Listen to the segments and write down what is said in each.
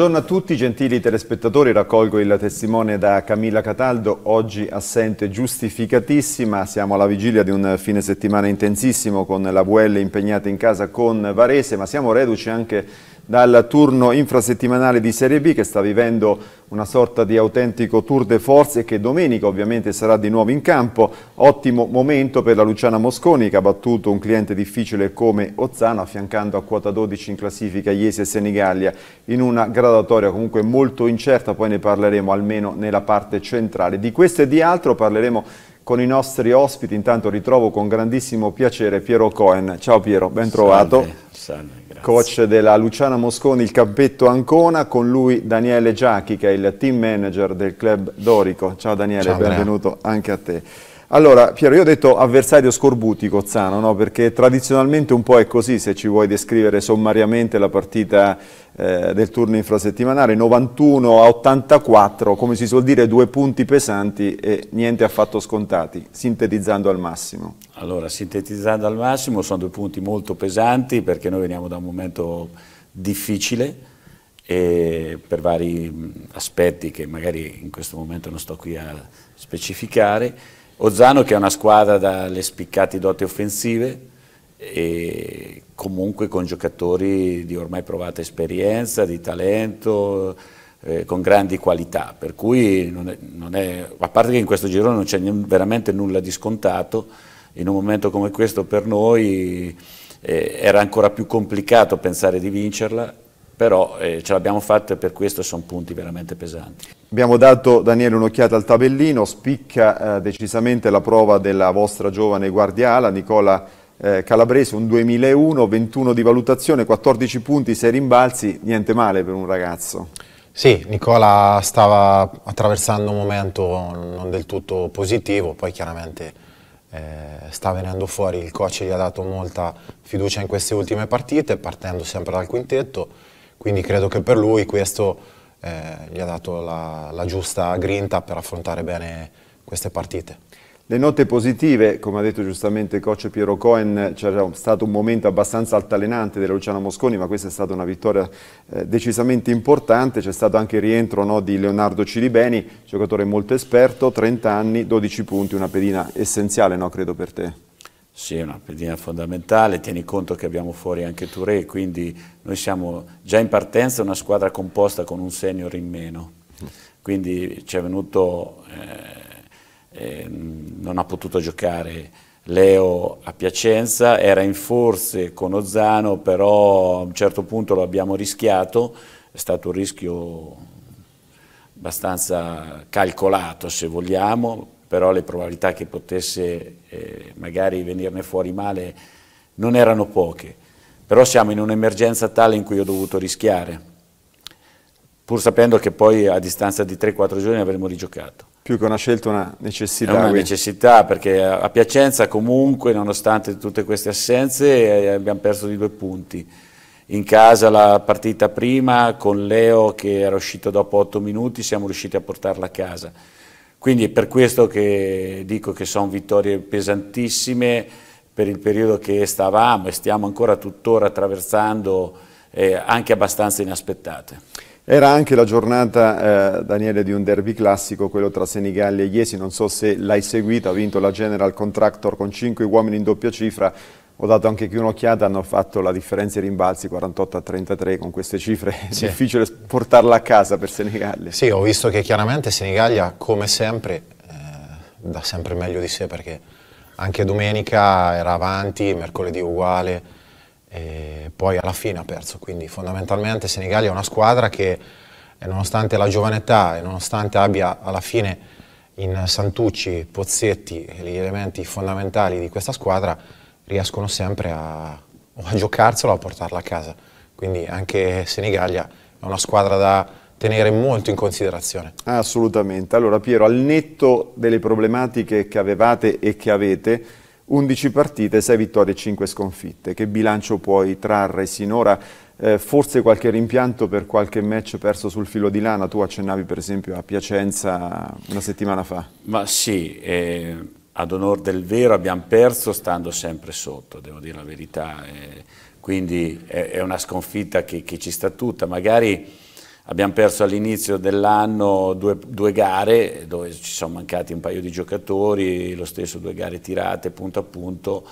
Buongiorno a tutti, gentili telespettatori, raccolgo il testimone da Camilla Cataldo, oggi assente giustificatissima, siamo alla vigilia di un fine settimana intensissimo con la VL impegnata in casa con Varese, ma siamo reduci anche dal turno infrasettimanale di Serie B che sta vivendo una sorta di autentico tour de force e che domenica ovviamente sarà di nuovo in campo. Ottimo momento per la Luciana Mosconi che ha battuto un cliente difficile come Ozzano affiancando a quota 12 in classifica Iesi e Senigallia in una gradatoria comunque molto incerta, poi ne parleremo almeno nella parte centrale. Di questo e di altro parleremo con i nostri ospiti. Intanto ritrovo con grandissimo piacere Piero Cohen. Ciao Piero, ben trovato. Salve, salve coach della Luciana Mosconi, il campetto Ancona, con lui Daniele Giacchi che è il team manager del club Dorico. Ciao Daniele, Ciao, benvenuto Andrea. anche a te. Allora, Piero, io ho detto avversario scorbuti Cozzano, no? perché tradizionalmente un po' è così, se ci vuoi descrivere sommariamente la partita eh, del turno infrasettimanale, 91 a 84, come si suol dire, due punti pesanti e niente affatto scontati, sintetizzando al massimo. Allora, sintetizzando al massimo, sono due punti molto pesanti perché noi veniamo da un momento difficile, per vari aspetti che magari in questo momento non sto qui a specificare, Ozzano che è una squadra dalle spiccate doti offensive e comunque con giocatori di ormai provata esperienza, di talento, eh, con grandi qualità, per cui non è, non è, a parte che in questo girone non c'è veramente nulla di scontato, in un momento come questo per noi eh, era ancora più complicato pensare di vincerla però eh, ce l'abbiamo fatta e per questo sono punti veramente pesanti. Abbiamo dato, Daniele, un'occhiata al tabellino, spicca eh, decisamente la prova della vostra giovane guardiala, Nicola eh, Calabrese, un 2001, 21 di valutazione, 14 punti, 6 rimbalzi, niente male per un ragazzo. Sì, Nicola stava attraversando un momento non del tutto positivo, poi chiaramente eh, sta venendo fuori, il coach gli ha dato molta fiducia in queste ultime partite, partendo sempre dal quintetto, quindi credo che per lui questo eh, gli ha dato la, la giusta grinta per affrontare bene queste partite. Le note positive, come ha detto giustamente il coach Piero Cohen, c'era stato un momento abbastanza altalenante della Luciana Mosconi, ma questa è stata una vittoria eh, decisamente importante. C'è stato anche il rientro no, di Leonardo Cilibeni, giocatore molto esperto, 30 anni, 12 punti, una pedina essenziale, no, credo, per te. Sì, è una pedina fondamentale, tieni conto che abbiamo fuori anche Touré, quindi noi siamo già in partenza una squadra composta con un senior in meno, quindi ci è venuto, eh, eh, non ha potuto giocare Leo a Piacenza, era in forze con Ozzano, però a un certo punto lo abbiamo rischiato, è stato un rischio abbastanza calcolato se vogliamo, però le probabilità che potesse eh, magari venirne fuori male non erano poche, però siamo in un'emergenza tale in cui ho dovuto rischiare, pur sapendo che poi a distanza di 3-4 giorni avremmo rigiocato. Più che una scelta, una necessità. È una quindi. necessità, perché a Piacenza comunque, nonostante tutte queste assenze, eh, abbiamo perso di due punti. In casa la partita prima, con Leo che era uscito dopo 8 minuti, siamo riusciti a portarla a casa quindi è per questo che dico che sono vittorie pesantissime per il periodo che stavamo e stiamo ancora tuttora attraversando, eh, anche abbastanza inaspettate. Era anche la giornata, eh, Daniele, di un derby classico, quello tra Senigallia e Iesi, non so se l'hai seguita, ha vinto la General Contractor con 5 uomini in doppia cifra, ho dato anche qui un'occhiata, hanno fatto la differenza di rimbalzi 48 a 33 con queste cifre, sì. è difficile portarla a casa per Senigallia. Sì, ho visto che chiaramente Senigallia come sempre eh, dà sempre meglio di sé perché anche domenica era avanti, mercoledì uguale, e poi alla fine ha perso, quindi fondamentalmente Senigallia è una squadra che eh, nonostante la giovane età e nonostante abbia alla fine in Santucci, Pozzetti gli elementi fondamentali di questa squadra, riescono sempre a, a giocarsela o a portarla a casa. Quindi anche Senigallia è una squadra da tenere molto in considerazione. Assolutamente. Allora Piero, al netto delle problematiche che avevate e che avete, 11 partite, 6 vittorie e 5 sconfitte. Che bilancio puoi trarre sinora? Eh, forse qualche rimpianto per qualche match perso sul filo di lana, tu accennavi per esempio a Piacenza una settimana fa. Ma sì, eh, ad onor del vero abbiamo perso stando sempre sotto, devo dire la verità, eh, quindi è, una sconfitta che, che, ci sta tutta, magari abbiamo perso all'inizio dell'anno due, due, gare dove ci sono mancati un paio di giocatori, lo stesso due gare tirate punto a punto,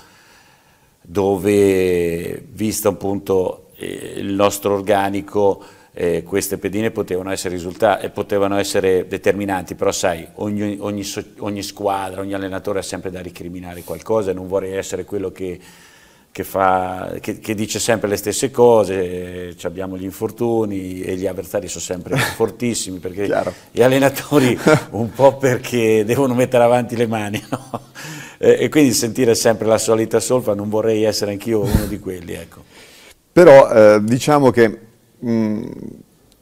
dove vista appunto eh, il nostro organico eh, queste pedine potevano essere, risultati, potevano essere determinanti, però sai, ogni, ogni, ogni, squadra, ogni allenatore ha sempre da ricriminare qualcosa, non vorrei essere quello che, che, fa, che, che dice sempre le stesse cose, abbiamo gli infortuni e gli avversari sono sempre fortissimi, perché Chiaro. gli allenatori un po' perché devono mettere avanti le mani, no? e quindi sentire sempre la solita solfa, non vorrei essere anch'io uno di quelli. Ecco. Però eh, diciamo che Mm,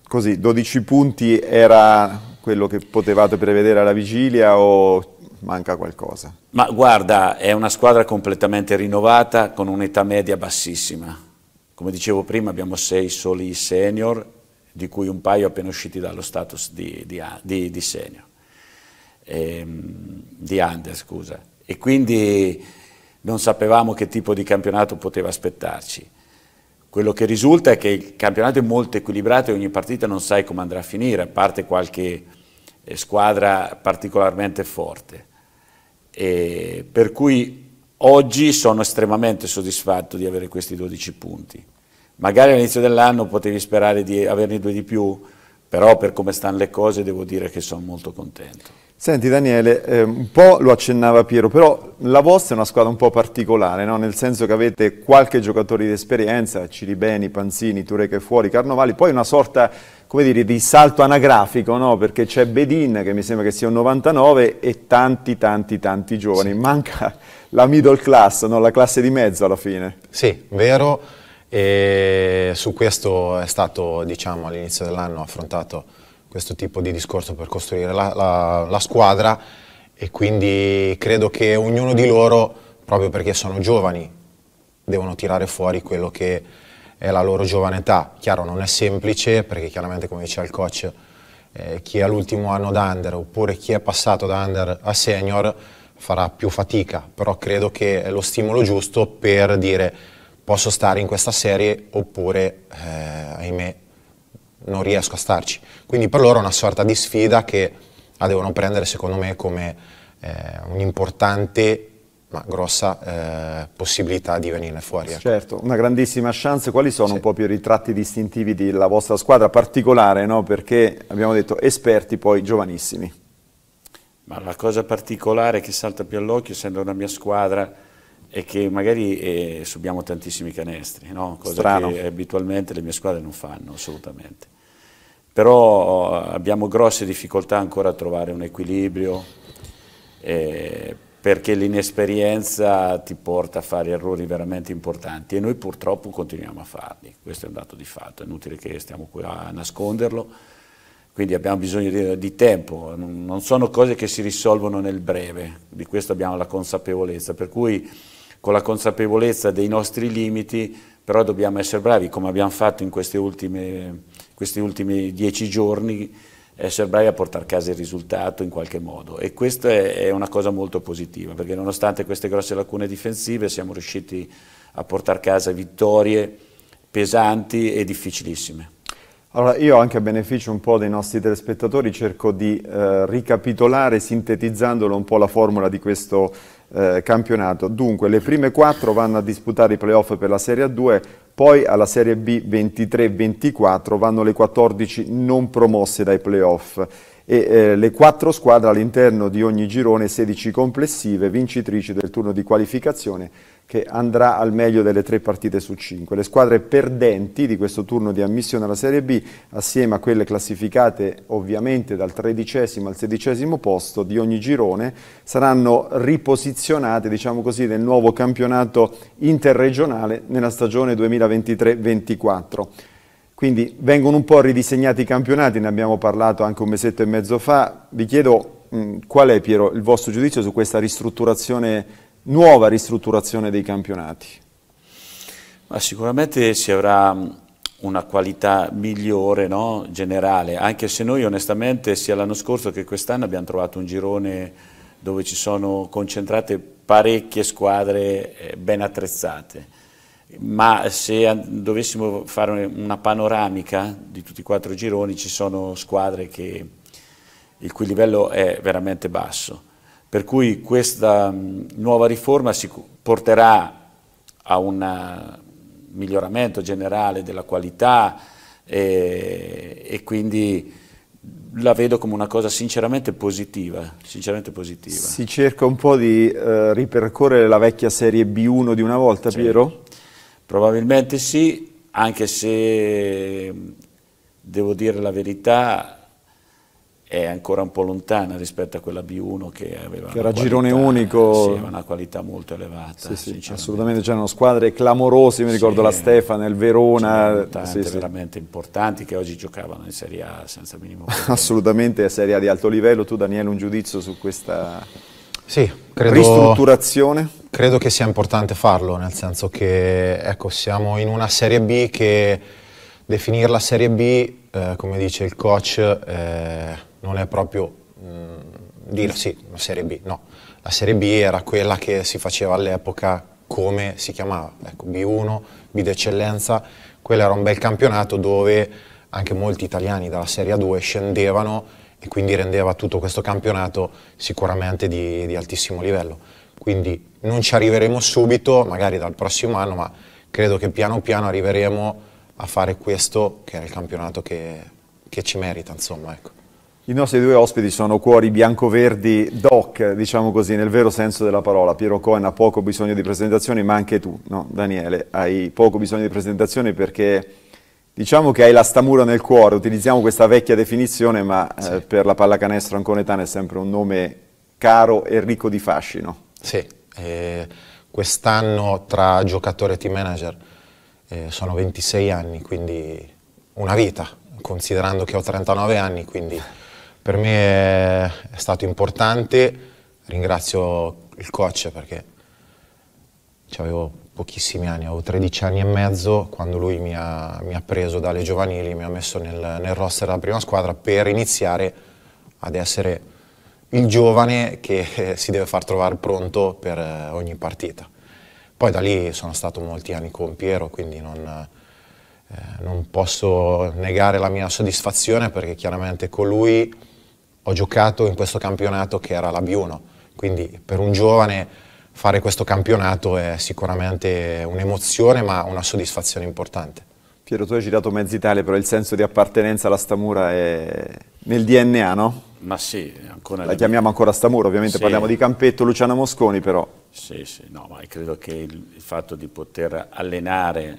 così, 12 punti era quello che potevate prevedere alla vigilia o manca qualcosa? Ma guarda, è una squadra completamente rinnovata con un'età media bassissima. Come dicevo prima abbiamo sei soli senior, di cui un paio appena usciti dallo status di, di, di, di senior, ehm, di under scusa. E quindi non sapevamo che tipo di campionato poteva aspettarci. Quello che risulta è che il campionato è molto equilibrato e ogni partita non sai come andrà a finire, a parte qualche eh, squadra particolarmente forte. E per cui oggi sono estremamente soddisfatto di avere questi 12 punti. Magari all'inizio dell'anno potevi sperare di averne due di più, però per come stanno le cose devo dire che sono molto contento. Senti Daniele, eh, un po' lo accennava Piero, però la vostra è una squadra un po' particolare, no? nel senso che avete qualche giocatore di esperienza, Ciribeni, Panzini, Tureca fuori, Carnovali, poi una sorta dire, di salto anagrafico, no? perché c'è Bedin che mi sembra che sia un 99 e tanti tanti tanti giovani, sì. manca la middle class, no? la classe di mezzo alla fine. Sì, vero, e su questo è stato diciamo, all'inizio dell'anno affrontato questo tipo di discorso per costruire la, la, la squadra e quindi credo che ognuno di loro, proprio perché sono giovani, devono tirare fuori quello che è la loro giovane età. Chiaro, non è semplice perché chiaramente come diceva il coach, eh, chi ha l'ultimo anno da under oppure chi è passato da under a senior farà più fatica, però credo che è lo stimolo giusto per dire posso stare in questa serie oppure, eh, ahimè, non riesco a starci. Quindi per loro è una sorta di sfida che la devono prendere secondo me come eh, un'importante ma grossa eh, possibilità di venire fuori. Ecco. Certo, una grandissima chance. Quali sono sì. un po' più i ritratti distintivi della vostra squadra particolare? No? Perché abbiamo detto esperti, poi giovanissimi. Ma la cosa particolare che salta più all'occhio, essendo una mia squadra, e che magari eh, subiamo tantissimi canestri, no? cosa Strano. che abitualmente le mie squadre non fanno assolutamente. Però eh, abbiamo grosse difficoltà ancora a trovare un equilibrio eh, perché l'inesperienza ti porta a fare errori veramente importanti e noi purtroppo continuiamo a farli, questo è un dato di fatto, è inutile che stiamo qui a nasconderlo, quindi abbiamo bisogno di, di, tempo, non sono cose che si risolvono nel breve, di questo abbiamo la consapevolezza, per cui con la consapevolezza dei nostri limiti, però dobbiamo essere bravi, come abbiamo fatto in ultime, questi ultimi dieci giorni, essere bravi a portare a casa il risultato in qualche modo e questa è una cosa molto positiva perché nonostante queste grosse lacune difensive siamo riusciti a portare a casa vittorie pesanti e difficilissime. Allora, io anche a beneficio un po' dei nostri telespettatori cerco di eh, ricapitolare sintetizzandolo un po' la formula di questo eh, campionato. Dunque, le prime quattro vanno a disputare i playoff per la Serie A2, poi alla Serie B 23-24 vanno le 14 non promosse dai playoff e eh, le quattro squadre all'interno di ogni girone, 16 complessive, vincitrici del turno di qualificazione che andrà al meglio delle tre partite su cinque. Le squadre perdenti di questo turno di ammissione alla Serie B, assieme a quelle classificate ovviamente dal tredicesimo al sedicesimo posto di ogni girone, saranno riposizionate diciamo così, nel nuovo campionato interregionale nella stagione 2023-24. Quindi vengono un po' ridisegnati i campionati, ne abbiamo parlato anche un mesetto e mezzo fa. Vi chiedo mh, qual è, Piero, il vostro giudizio su questa ristrutturazione nuova ristrutturazione dei campionati? Ma sicuramente si avrà mm, una qualità migliore no? generale, anche se noi onestamente sia l'anno scorso che quest'anno abbiamo trovato un girone dove ci sono concentrate parecchie squadre eh, ben attrezzate ma se dovessimo fare una panoramica di tutti i quattro gironi ci sono squadre che, il cui livello è veramente basso. Per cui questa mm, nuova riforma si porterà a un eh, miglioramento generale della qualità e, e quindi la vedo come una cosa sinceramente positiva, sinceramente positiva. Si cerca un po' di eh, ripercorrere la vecchia serie B1 di una volta, sì. Piero? Probabilmente sì, anche se mm, devo dire la verità, è ancora un po' lontana rispetto a quella B1 che aveva, che era qualità, girone unico. Sì, una qualità molto elevata. Sì, sì, assolutamente, c'erano squadre clamorose, mi ricordo la Stefano il Verona. tante veramente importanti che oggi giocavano in Serie A senza minimo. Problema. assolutamente, Serie A di alto livello. Tu Daniele un giudizio su questa credo, ristrutturazione? Credo che sia importante farlo, nel senso che ecco, siamo in una Serie B che definirla Serie B, eh, come dice il coach, eh, non è proprio mh, mm, dire sì, la Serie B, no. La Serie B era quella che si faceva all'epoca come si chiamava, ecco, B1, B d'eccellenza, quello era un bel campionato dove anche molti italiani dalla Serie A2 scendevano e quindi rendeva tutto questo campionato sicuramente di, di altissimo livello. Quindi non ci arriveremo subito, magari dal prossimo anno, ma credo che piano piano arriveremo a fare questo che è il campionato che, che ci merita, insomma. Ecco. I nostri due ospiti sono cuori biancoverdi doc, diciamo così, nel vero senso della parola. Piero Cohen ha poco bisogno di presentazioni, ma anche tu, no, Daniele, hai poco bisogno di presentazioni perché diciamo che hai la stamura nel cuore. Utilizziamo questa vecchia definizione, ma eh, sì. eh, per la pallacanestro anconetana è sempre un nome caro e ricco di fascino. Sì, eh, quest'anno tra giocatore e team manager eh, sono 26 anni, quindi una vita, considerando che ho 39 anni, quindi per me è, è stato importante, ringrazio il coach perché avevo pochissimi anni, avevo 13 anni e mezzo quando lui mi ha, mi ha preso dalle giovanili, mi ha messo nel, nel roster della prima squadra per iniziare ad essere il giovane che si deve far trovare pronto per eh, ogni partita. Poi da lì sono stato molti anni con Piero, quindi non, eh, non posso negare la mia soddisfazione perché chiaramente con lui ho giocato in questo campionato che era la B1, quindi per un giovane fare questo campionato è sicuramente un'emozione ma una soddisfazione importante. Piero, tu hai girato mezza Italia, però il senso di appartenenza alla Stamura è nel DNA, no? Ma sì, ancora... La chiamiamo mia... ancora Stamura, ovviamente sì. parliamo di Campetto, Luciano Mosconi però. Sì, sì, no, ma credo che il, il fatto di poter allenare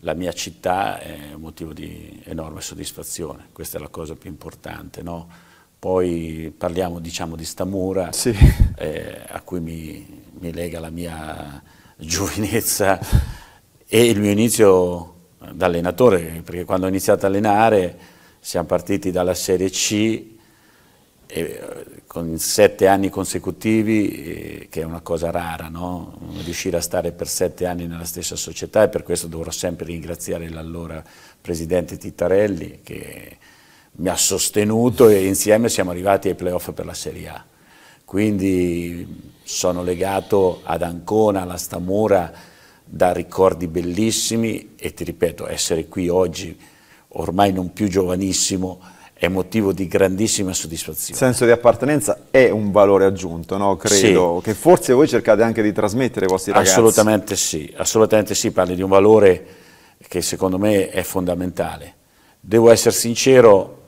la mia città è un motivo di enorme soddisfazione, questa è la cosa più importante, no? Poi parliamo diciamo, di Stamura, sì. eh, a cui mi, mi, lega la mia giovinezza e il mio inizio da allenatore, perché quando ho iniziato a allenare siamo partiti dalla Serie C con sette anni consecutivi, che è una cosa rara, no? riuscire a stare per sette anni nella stessa società e per questo dovrò sempre ringraziare l'allora presidente Tittarelli che mi ha sostenuto e insieme siamo arrivati ai playoff per la Serie A. Quindi sono legato ad Ancona, alla Stamura, da ricordi bellissimi e ti ripeto, essere qui oggi, ormai non più giovanissimo, è motivo di grandissima soddisfazione. Il senso di appartenenza è un valore aggiunto, no? credo, sì. che forse voi cercate anche di trasmettere ai vostri assolutamente ragazzi. sì, assolutamente sì, parli di un valore che secondo me è fondamentale. Devo essere sincero,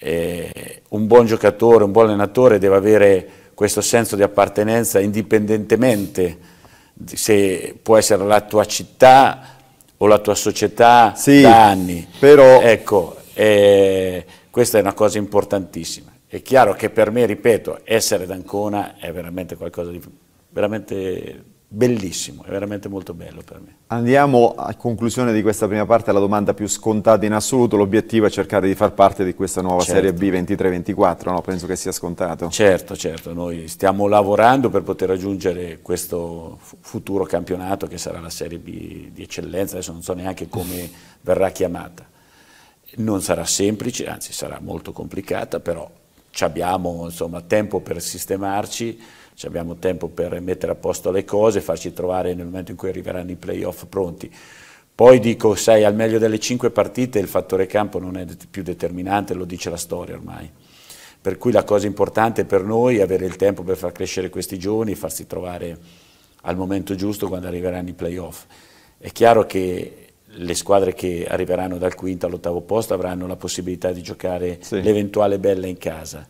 eh, un buon giocatore, un buon allenatore deve avere questo senso di appartenenza indipendentemente se può essere la tua città o la tua società sì, da anni. Però... Ecco, eh, questa è una cosa importantissima. È chiaro che per me, ripeto, essere d'Ancona è veramente qualcosa di veramente bellissimo, è veramente molto bello per me. Andiamo a conclusione di questa prima parte alla domanda più scontata in assoluto, l'obiettivo è cercare di far parte di questa nuova certo. Serie B 23-24, no? penso che sia scontato. Certo, certo, noi stiamo lavorando per poter raggiungere questo futuro campionato che sarà la Serie B di eccellenza, adesso non so neanche come verrà chiamata. Non sarà semplice, anzi sarà molto complicata, però abbiamo insomma, tempo per sistemarci ci abbiamo tempo per mettere a posto le cose, farci trovare nel momento in cui arriveranno i playoff pronti. Poi dico, sai, al meglio delle cinque partite il fattore campo non è più determinante, lo dice la storia ormai. Per cui la cosa importante per noi è avere il tempo per far crescere questi giovani, farsi trovare al momento giusto quando arriveranno i playoff. È chiaro che le squadre che arriveranno dal quinto all'ottavo posto avranno la possibilità di giocare sì. l'eventuale bella in casa.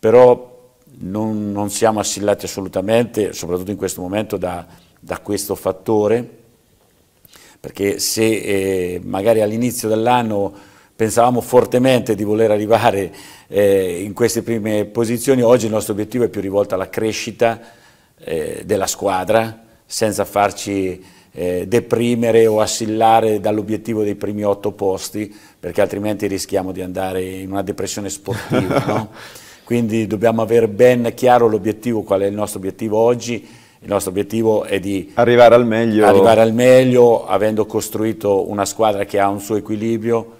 Però non, non siamo assillati assolutamente, soprattutto in questo momento, da, da questo fattore, perché se eh, magari all'inizio dell'anno pensavamo fortemente di voler arrivare eh, in queste prime posizioni, oggi il nostro obiettivo è più rivolto alla crescita eh, della squadra, senza farci eh, deprimere o assillare dall'obiettivo dei primi otto posti, perché altrimenti rischiamo di andare in una depressione sportiva. no? Quindi dobbiamo avere ben chiaro l'obiettivo, qual è il nostro obiettivo oggi. Il nostro obiettivo è di arrivare al meglio, arrivare al meglio avendo costruito una squadra che ha un suo equilibrio,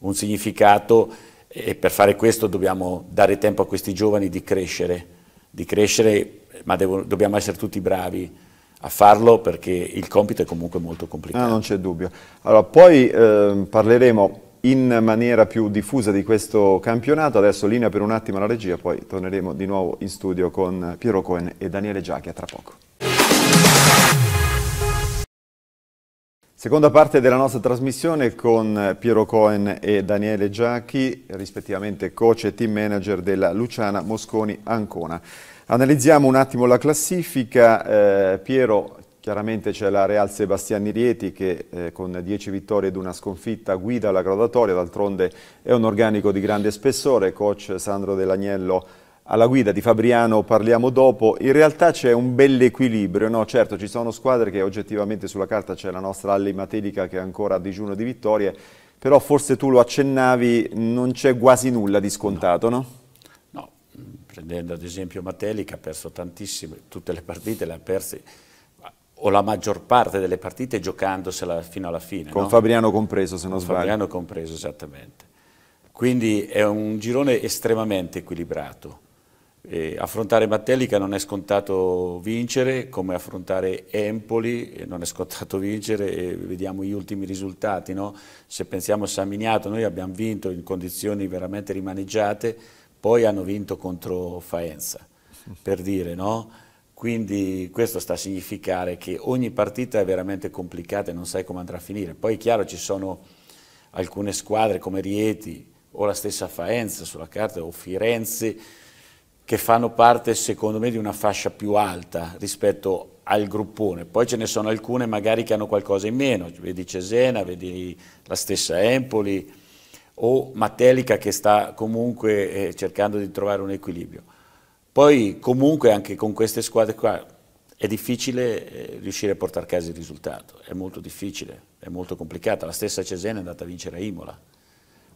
un significato e per fare questo dobbiamo dare tempo a questi giovani di crescere, di crescere ma devo, dobbiamo essere tutti bravi a farlo perché il compito è comunque molto complicato. Ah, non c'è dubbio. Allora, poi eh, parleremo in maniera più diffusa di questo campionato. Adesso linea per un attimo alla regia, poi torneremo di nuovo in studio con Piero Cohen e Daniele Giacchia tra poco. Seconda parte della nostra trasmissione con Piero Cohen e Daniele Giacchi, rispettivamente coach e team manager della Luciana Mosconi Ancona. Analizziamo un attimo la classifica, eh, Piero Chiaramente c'è la Real Sebastiani Rieti che eh, con 10 vittorie ed una sconfitta guida la graduatoria, d'altronde è un organico di grande spessore, coach Sandro Dell'Agnello alla guida di Fabriano parliamo dopo, in realtà c'è un bell'equilibrio, no? certo ci sono squadre che oggettivamente sulla carta c'è la nostra Alli Matelica che è ancora a digiuno di vittorie, però forse tu lo accennavi, non c'è quasi nulla di scontato, no? no? prendendo ad esempio Matelica ha perso tantissime, tutte le partite le ha perse o la maggior parte delle partite giocandosela fino alla fine. Con no? Fabriano compreso, se non Con sbaglio. Fabriano compreso, esattamente. Quindi è un girone estremamente equilibrato. E affrontare Matelica non è scontato vincere, come affrontare Empoli non è scontato vincere, e vediamo gli ultimi risultati. No? Se pensiamo a San Miniato, noi abbiamo vinto in condizioni veramente rimaneggiate, poi hanno vinto contro Faenza, per dire, no? Quindi questo sta a significare che ogni partita è veramente complicata e non sai come andrà a finire. Poi è chiaro ci sono alcune squadre come Rieti o la stessa Faenza sulla carta o Firenze che fanno parte secondo me di una fascia più alta rispetto al gruppone. Poi ce ne sono alcune magari che hanno qualcosa in meno, vedi Cesena, vedi la stessa Empoli o Matelica che sta comunque eh, cercando di trovare un equilibrio. Poi comunque anche con queste squadre qua è difficile eh, riuscire a portare a casa il risultato, è molto difficile, è molto complicata. La stessa Cesena è andata a vincere a Imola.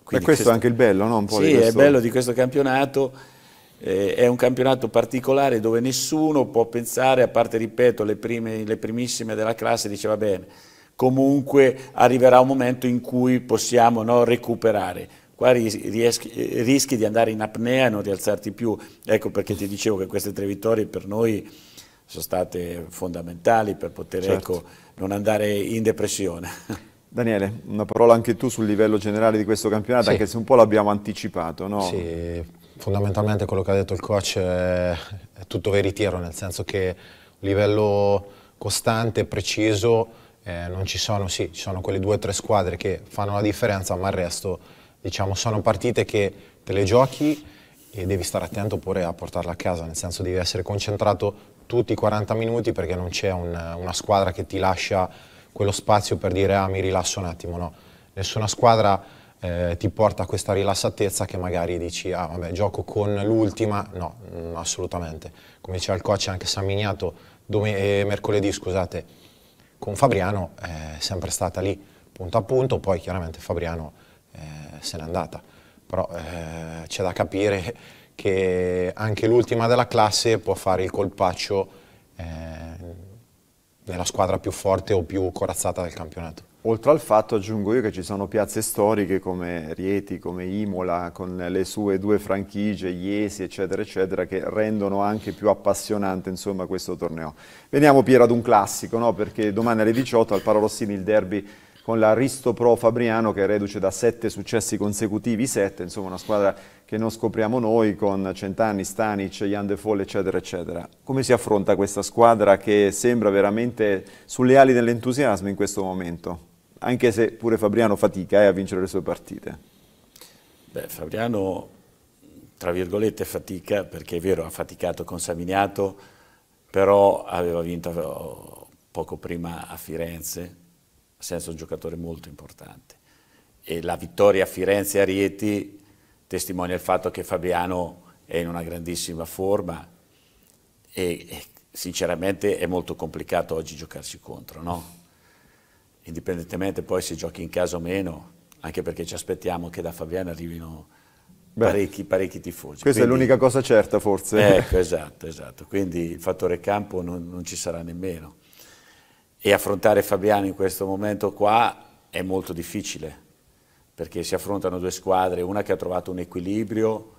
Quindi e questo è anche il bello, no? sì, questo... è bello di questo campionato, eh, è un campionato particolare dove nessuno può pensare, a parte, ripeto, le, prime, le primissime della classe, dice va bene, comunque arriverà un momento in cui possiamo no, recuperare qua rischi, eh, rischi di andare in apnea e non rialzarti più. Ecco perché ti dicevo che queste tre vittorie per noi sono state fondamentali per poter certo. ecco, non andare in depressione. Daniele, una parola anche tu sul livello generale di questo campionato, sì. anche se un po' l'abbiamo anticipato, no? Sì, fondamentalmente quello che ha detto il coach è, è tutto veritiero, nel senso che a livello costante, preciso, eh, non ci sono, sì, ci sono quelle due o tre squadre che fanno la differenza, ma il resto diciamo, sono partite che te le giochi e devi stare attento pure a portarla a casa, nel senso devi essere concentrato tutti i 40 minuti perché non c'è un, una squadra che ti lascia quello spazio per dire ah mi rilasso un attimo, no. Nessuna squadra eh, ti porta a questa rilassatezza che magari dici ah vabbè gioco con l'ultima, no, mm, assolutamente. Come diceva il coach anche Samignato eh, mercoledì, scusate, con Fabriano eh, è sempre stata lì punto a punto, poi chiaramente Fabriano eh, se n'è andata. Però eh, c'è da capire che anche l'ultima della classe può fare il colpaccio eh, nella squadra più forte o più corazzata del campionato. Oltre al fatto aggiungo io che ci sono piazze storiche come Rieti, come Imola, con le sue due franchigie, Iesi, eccetera, eccetera, che rendono anche più appassionante insomma, questo torneo. Veniamo Piero ad un classico, no? perché domani alle 18 al Parolossini il derby con l'Aristo Pro Fabriano che è reduce da sette successi consecutivi, sette, insomma una squadra che non scopriamo noi con Centanni, Stanic, Jan De Folle, eccetera, eccetera. Come si affronta questa squadra che sembra veramente sulle ali dell'entusiasmo in questo momento? Anche se pure Fabriano fatica eh, a vincere le sue partite. Beh, Fabriano, tra virgolette, fatica perché è vero, ha faticato con Saviniato, però aveva vinto poco prima a Firenze, senza un giocatore molto importante. E la vittoria a Firenze a Rieti testimonia il fatto che Fabiano è in una grandissima forma e, e sinceramente è molto complicato oggi giocarsi contro, no? indipendentemente poi se giochi in casa o meno, anche perché ci aspettiamo che da Fabiano arrivino Beh, parecchi, parecchi, tifosi. Questa Quindi, è l'unica cosa certa forse. Ecco, esatto, esatto. Quindi il fattore campo non, non ci sarà nemmeno e affrontare Fabiano in questo momento qua è molto difficile perché si affrontano due squadre, una che ha trovato un equilibrio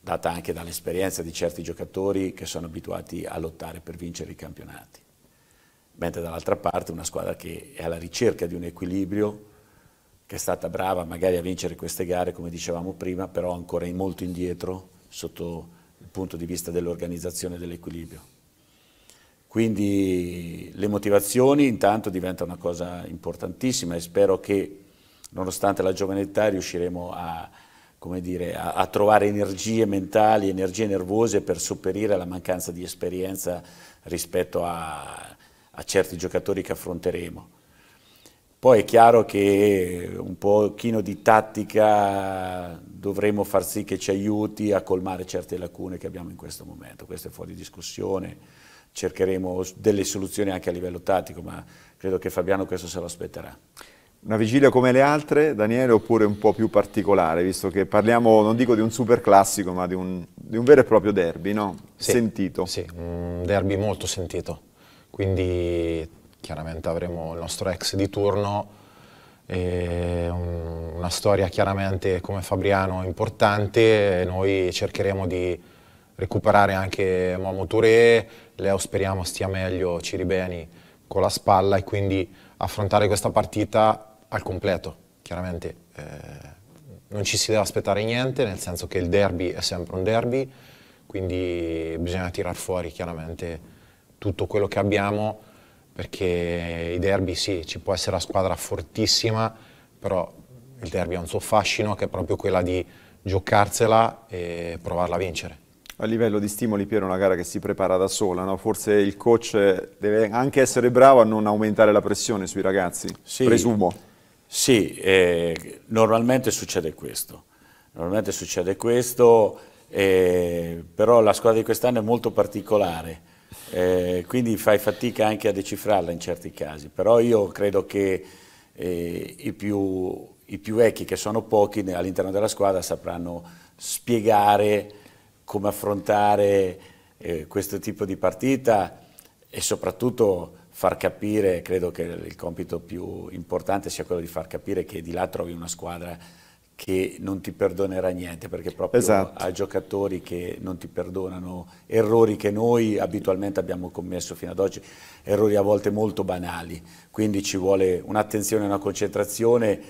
data anche dall'esperienza di certi giocatori che sono abituati a lottare per vincere i campionati, mentre dall'altra parte una squadra che è alla ricerca di un equilibrio, che è stata brava magari a vincere queste gare come dicevamo prima, però ancora molto indietro sotto il punto di vista dell'organizzazione dell'equilibrio. Quindi le motivazioni intanto diventano una cosa importantissima e spero che nonostante la giovane età riusciremo a, dire, a, a trovare energie mentali, energie nervose per sopperire alla mancanza di esperienza rispetto a, a certi giocatori che affronteremo. Poi è chiaro che un pochino di tattica dovremo far sì che ci aiuti a colmare certe lacune che abbiamo in questo momento, questo è fuori discussione cercheremo delle soluzioni anche a livello tattico, ma credo che Fabiano questo se lo aspetterà. Una vigilia come le altre, Daniele, oppure un po' più particolare, visto che parliamo, non dico di un super classico, ma di un, di un vero e proprio derby, no? Sì, sentito. Sì, un derby molto sentito, quindi chiaramente avremo il nostro ex di turno, un, una storia chiaramente come Fabriano importante, noi cercheremo di recuperare anche Momo Touré, Leo speriamo stia meglio, Ciribeni con la spalla e quindi affrontare questa partita al completo, chiaramente. Eh, non ci si deve aspettare niente, nel senso che il derby è sempre un derby, quindi bisogna tirar fuori chiaramente tutto quello che abbiamo, perché i derby sì, ci può essere la squadra fortissima, però il derby ha un suo fascino che è proprio quella di giocarsela e provarla a vincere. A livello di stimoli, Piero è una gara che si prepara da sola, no? forse il coach deve anche essere bravo a non aumentare la pressione sui ragazzi, sì, presumo. Sì, eh, normalmente succede questo, normalmente succede questo eh, però la squadra di quest'anno è molto particolare, eh, quindi fai fatica anche a decifrarla in certi casi, però io credo che eh, i più, i più vecchi, che sono pochi all'interno della squadra, sapranno spiegare come affrontare eh, questo tipo di partita e soprattutto far capire, credo che il compito più importante sia quello di far capire che di là trovi una squadra che non ti perdonerà niente, perché proprio esatto. a giocatori che non ti perdonano errori che noi abitualmente abbiamo commesso fino ad oggi, errori a volte molto banali, quindi ci vuole un'attenzione e una concentrazione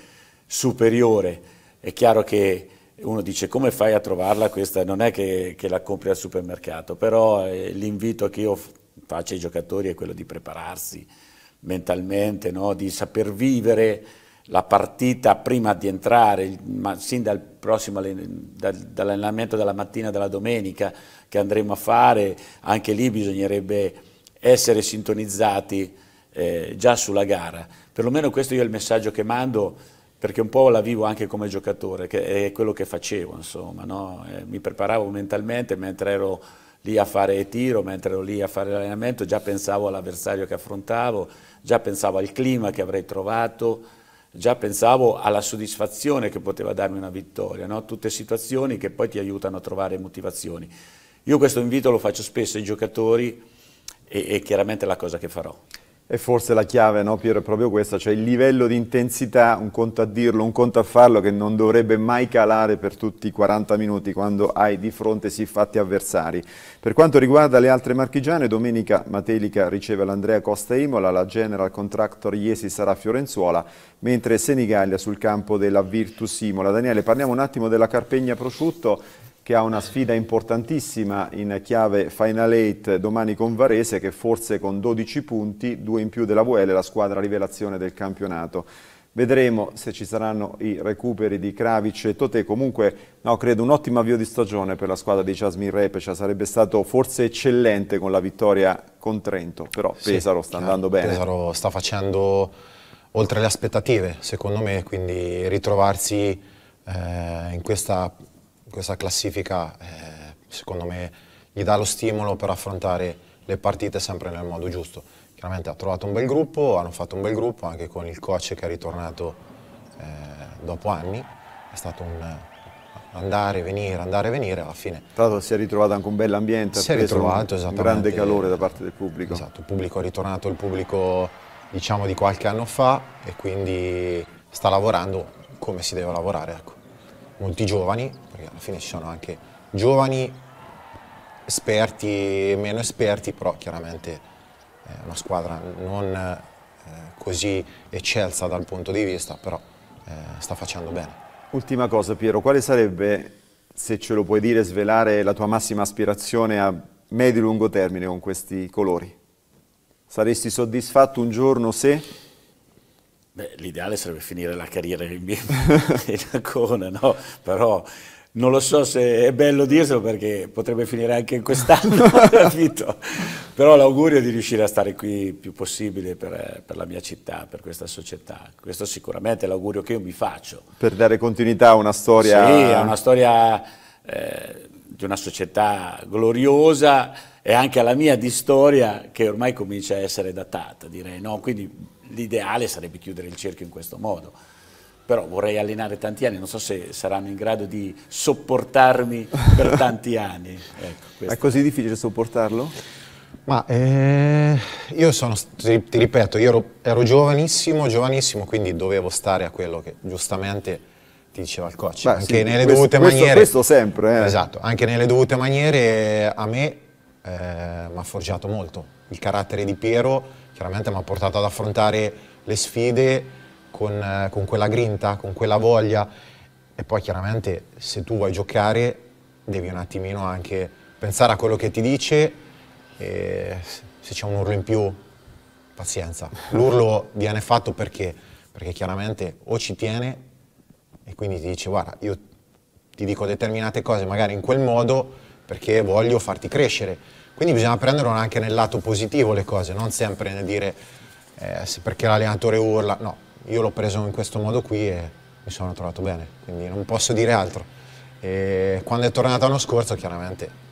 superiore. È chiaro che uno dice come fai a trovarla questa, non è che, che la compri al supermercato, però eh, l'invito che io faccio ai giocatori è quello di prepararsi mentalmente, no? di saper vivere la partita prima di entrare, ma sin dal prossimo dal, dall'allenamento della mattina della domenica che andremo a fare, anche lì bisognerebbe essere sintonizzati eh, già sulla gara. Perlomeno questo io è il messaggio che mando perché un po' la vivo anche come giocatore, che è quello che facevo, insomma, no? eh, mi preparavo mentalmente mentre ero lì a fare tiro, mentre ero lì a fare l'allenamento, già pensavo all'avversario che affrontavo, già pensavo al clima che avrei trovato, già pensavo alla soddisfazione che poteva darmi una vittoria, no? tutte situazioni che poi ti aiutano a trovare motivazioni. Io questo invito lo faccio spesso ai giocatori e, e chiaramente è la cosa che farò. E forse la chiave, no Piero, è proprio questa, cioè il livello di intensità, un conto a dirlo, un conto a farlo, che non dovrebbe mai calare per tutti i 40 minuti quando hai di fronte si fatti avversari. Per quanto riguarda le altre marchigiane, domenica Matelica riceve l'Andrea Costa Imola, la General Contractor Iesi sarà Fiorenzuola, mentre Senigallia sul campo della Virtus Imola. Daniele, parliamo un attimo della Carpegna Prosciutto che ha una sfida importantissima in chiave Final 8 domani con Varese che forse con 12 punti, due in più della VL, la squadra rivelazione del campionato. Vedremo se ci saranno i recuperi di Kravic e Totè. Comunque, no, credo un ottimo avvio di stagione per la squadra di Jasmine Repecia. Cioè sarebbe stato forse eccellente con la vittoria con Trento, però Pesaro sì, sta andando bene. Pesaro sta facendo oltre le aspettative, secondo me, quindi ritrovarsi eh, in questa questa classifica eh, secondo me gli dà lo stimolo per affrontare le partite sempre nel modo giusto. Chiaramente ha trovato un bel gruppo, hanno fatto un bel gruppo anche con il coach che è ritornato eh, dopo anni, è stato un eh, andare, venire, andare, venire alla fine. Tra l'altro si è ritrovato anche un bel ambiente, si è ritrovato, un, un grande calore da parte del pubblico. Esatto, il pubblico è ritornato, il pubblico diciamo di qualche anno fa e quindi sta lavorando come si deve lavorare. Ecco. Molti giovani, perché alla fine ci sono anche giovani esperti e meno esperti, però chiaramente è eh, una squadra non eh, così eccelsa dal punto di vista, però eh, sta facendo bene. Ultima cosa Piero, quale sarebbe, se ce lo puoi dire, svelare la tua massima aspirazione a medio-lungo e termine con questi colori? Saresti soddisfatto un giorno se... Beh, l'ideale sarebbe finire la carriera in, in Ancona, no? Però non lo so se è bello dirselo perché potrebbe finire anche quest'anno, però l'augurio è di riuscire a stare qui il più possibile per, per, la mia città, per questa società. Questo sicuramente è l'augurio che io mi faccio. Per dare continuità a una storia... Sì, a una storia eh, di una società gloriosa e anche alla mia di storia che ormai comincia a essere datata, direi. No? Quindi l'ideale sarebbe chiudere il cerchio in questo modo però vorrei allenare tanti anni, non so se saranno in grado di sopportarmi per tanti anni. Ecco, è così difficile sopportarlo? Ma eh, io sono, ti, ripeto, io ero, ero, giovanissimo, giovanissimo, quindi dovevo stare a quello che giustamente ti diceva il coach. Beh, anche sì, nelle questo, dovute questo, maniere. Questo sempre, eh. Esatto, anche nelle dovute maniere eh, a me eh, mi ha forgiato molto. Il carattere di Piero chiaramente mi ha portato ad affrontare le sfide con, eh, con quella grinta, con quella voglia e poi chiaramente se tu vuoi giocare devi un attimino anche pensare a quello che ti dice e se c'è un urlo in più pazienza. L'urlo viene fatto perché? Perché chiaramente o ci tiene e quindi ti dice guarda io ti dico determinate cose magari in quel modo perché voglio farti crescere. Quindi bisogna prenderlo anche nel lato positivo le cose, non sempre nel dire eh, perché l'allenatore urla, no, io l'ho preso in questo modo qui e mi sono trovato bene, quindi non posso dire altro. E quando è tornato l'anno scorso, chiaramente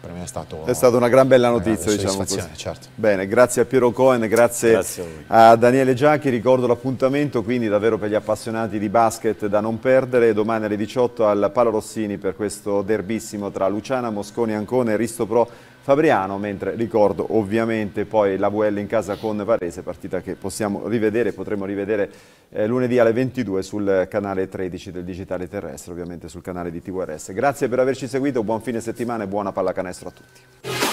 per me è stato è stata una gran bella notizia diciamo così. certo bene grazie a Piero Cohen grazie, grazie a, a, Daniele Giacchi ricordo l'appuntamento quindi davvero per gli appassionati di basket da non perdere domani alle 18 al Palo Rossini per questo derbissimo tra Luciana Mosconi Ancone e Risto Pro Fabriano, mentre ricordo ovviamente poi la VL in casa con Varese, partita che possiamo rivedere, potremo rivedere eh, lunedì alle 22 sul canale 13 del Digitale Terrestre, ovviamente sul canale di TVRS. Grazie per averci seguito, buon fine settimana e buona pallacanestro a tutti.